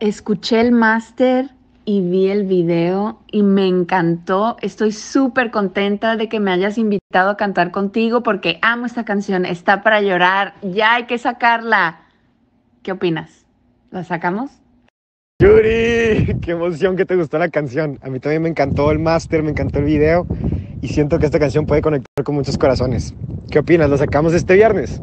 escuché el máster y vi el video y me encantó. Estoy súper contenta de que me hayas invitado a cantar contigo porque amo esta canción, está para llorar, ya hay que sacarla. ¿Qué opinas? ¿La sacamos? Yuri, qué emoción que te gustó la canción. A mí también me encantó el máster, me encantó el video y siento que esta canción puede conectar con muchos corazones. ¿Qué opinas? ¿La sacamos este viernes?